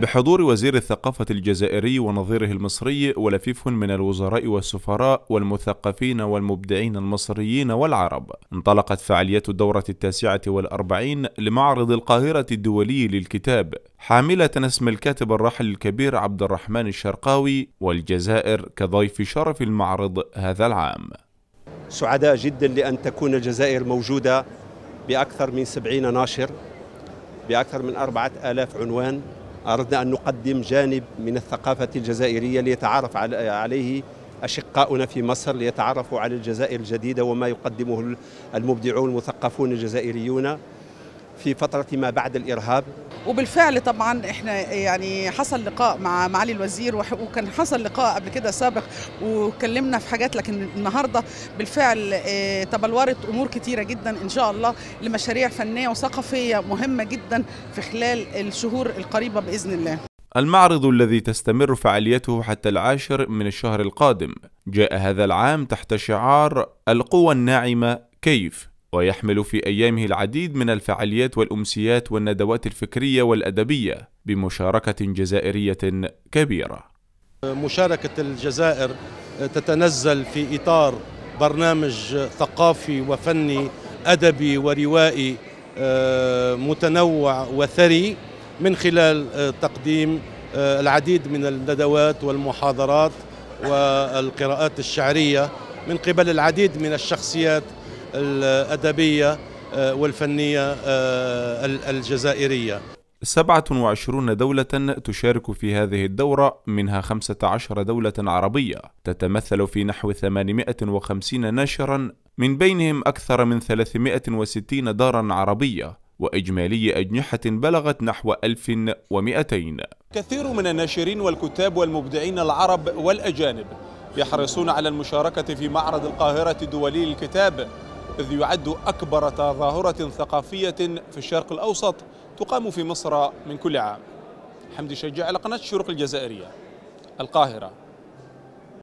بحضور وزير الثقافة الجزائري ونظيره المصري ولفيف من الوزراء والسفراء والمثقفين والمبدعين المصريين والعرب انطلقت فعاليات الدورة التاسعة والأربعين لمعرض القاهرة الدولي للكتاب حاملة اسم الكاتب الراحل الكبير عبد الرحمن الشرقاوي والجزائر كضيف شرف المعرض هذا العام سعداء جدا لأن تكون الجزائر موجودة بأكثر من سبعين ناشر بأكثر من أربعة آلاف عنوان أردنا أن نقدم جانب من الثقافة الجزائرية ليتعرف عليه أشقاؤنا في مصر ليتعرفوا على الجزائر الجديدة وما يقدمه المبدعون المثقفون الجزائريون في فترة ما بعد الإرهاب وبالفعل طبعا احنا يعني حصل لقاء مع معالي الوزير وكان حصل لقاء قبل كده سابق وكلمنا في حاجات لكن النهارده بالفعل آه، تبلورت امور كتيره جدا ان شاء الله لمشاريع فنيه وثقافيه مهمه جدا في خلال الشهور القريبه باذن الله. المعرض الذي تستمر فعاليته حتى العاشر من الشهر القادم جاء هذا العام تحت شعار القوى الناعمه كيف ويحمل في أيامه العديد من الفعاليات والأمسيات والندوات الفكرية والأدبية بمشاركة جزائرية كبيرة. مشاركة الجزائر تتنزل في إطار برنامج ثقافي وفني أدبي وروائي آه، متنوع وثري من خلال آه، تقديم آه، العديد من الندوات والمحاضرات والقراءات الشعرية من قبل العديد من الشخصيات الأدبية آه، والفنية آه، الجزائرية 27 دولة تشارك في هذه الدورة منها 15 دولة عربية تتمثل في نحو 850 ناشرا من بينهم أكثر من 360 دارا عربية وإجمالي أجنحة بلغت نحو 1200 كثير من الناشرين والكتاب والمبدعين العرب والأجانب يحرصون على المشاركة في معرض القاهرة الدولي للكتاب إذ يعد أكبر تظاهرة ثقافية في الشرق الأوسط تقام في مصر من كل عام حمدي شجاع على قناة الشروق الجزائرية القاهرة